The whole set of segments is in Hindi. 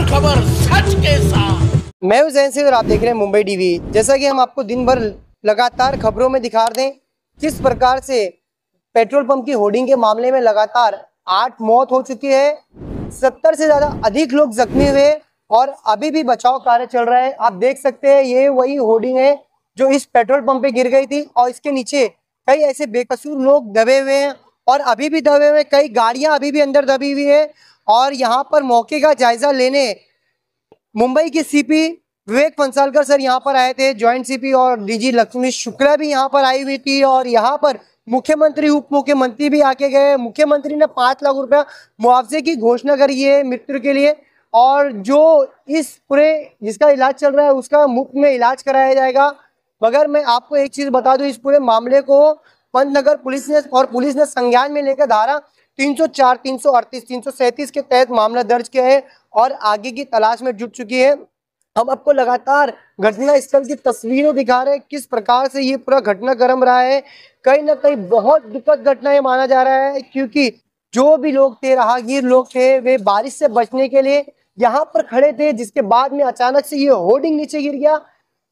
हर खबर सच के साथ मैं हुसैन सिंह और आप देख रहे हैं मुंबई टीवी जैसा कि हम आपको दिन भर लगातार खबरों में दिखा दें किस प्रकार से पेट्रोल पंप की होर्डिंग के मामले में लगातार आठ मौत हो चुकी है सत्तर से ज्यादा अधिक लोग जख्मी हुए और अभी भी बचाव कार्य चल रहा है आप देख सकते हैं ये वही होर्डिंग है जो इस पेट्रोल पंप पे गिर गई थी और इसके नीचे कई ऐसे बेकसूर लोग दबे हुए हैं और अभी भी दबे हुए कई गाड़ियां अभी भी अंदर दबी हुई है और यहाँ पर मौके का जायजा लेने मुंबई के सीपी विवेक फंसालकर सर यहाँ पर आए थे ज्वाइंट सीपी और डीजी लक्ष्मी शुक्ला भी यहाँ पर आई हुई थी और यहाँ पर मुख्यमंत्री उप मुख्यमंत्री भी आके गए मुख्यमंत्री ने पाँच लाख रुपया मुआवजे की घोषणा करी है मित्र के लिए और जो इस पूरे जिसका इलाज चल रहा है उसका मुफ्त में इलाज कराया जाएगा मगर मैं आपको एक चीज़ बता दूं इस पूरे मामले को पंत नगर पुलिस ने और पुलिस ने संज्ञान में लेकर धारा 338, के तहत मामला दर्ज किया है और आगे की तलाश में जुट चुकी है हम आपको लगातार घटना स्थल की तस्वीरें दिखा रहे हैं किस प्रकार से ये पूरा घटनाक्रम रहा है कहीं ना कहीं बहुत दुखद घटना ये माना जा रहा है क्योंकि जो भी लोग थे राहगीर लोग थे वे बारिश से बचने के लिए यहाँ पर खड़े थे जिसके बाद में अचानक से ये होर्डिंग नीचे गिर गया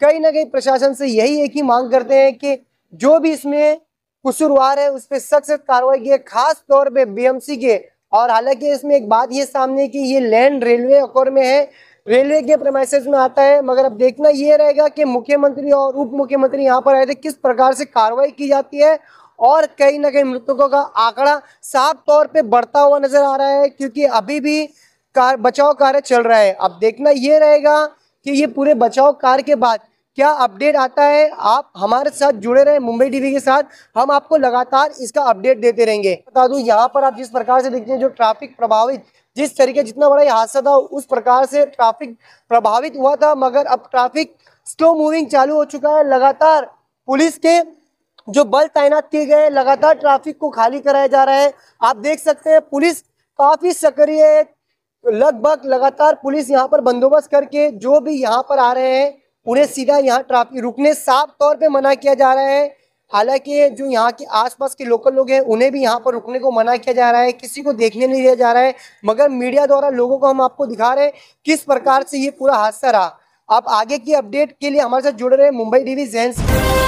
कहीं ना कहीं प्रशासन से यही एक ही मांग करते हैं कि जो भी इसमें कसूरवार है उस पर सख्त कार्रवाई की है खास तौर पे बीएमसी के और हालांकि इसमें एक बात ये सामने की ये लैंड रेलवे अकोर में है रेलवे के प्रमाइसेज में आता है मगर अब देखना ये रहेगा कि मुख्यमंत्री और उप मुख्यमंत्री यहाँ पर आए थे किस प्रकार से कार्रवाई की जाती है और कई ना कहीं मृतकों का आंकड़ा साफ तौर पे बढ़ता हुआ नजर आ रहा है क्योंकि अभी भी कार बचाव कार्य चल रहा है अब देखना ये रहेगा कि ये पूरे बचाव कार्य के बाद क्या अपडेट आता है आप हमारे साथ जुड़े रहे मुंबई टीवी के साथ हम आपको लगातार इसका अपडेट देते रहेंगे बता दूं यहाँ पर आप जिस प्रकार से देखते हैं जो ट्रैफिक प्रभावित जिस तरीके जितना बड़ा हादसा था उस प्रकार से ट्रैफिक प्रभावित हुआ था मगर अब ट्रैफिक स्लो मूविंग चालू हो चुका है लगातार पुलिस के जो बल तैनात किए गए लगातार ट्रैफिक को खाली कराया जा रहा है आप देख सकते हैं पुलिस काफ़ी सक्रिय है लगभग लगातार पुलिस यहाँ पर बंदोबस्त करके जो भी यहाँ पर आ रहे हैं उन्हें सीधा यहाँ ट्राफिक रुकने साफ तौर पे मना किया जा रहा है हालांकि जो यहाँ के आसपास के लोकल लोग हैं उन्हें भी यहाँ पर रुकने को मना किया जा रहा है किसी को देखने नहीं दिया जा रहा है मगर मीडिया द्वारा लोगों को हम आपको दिखा रहे हैं किस प्रकार से ये पूरा हादसा रहा आप आगे की अपडेट के लिए हमारे साथ जुड़ रहे हैं मुंबई टीवी जैन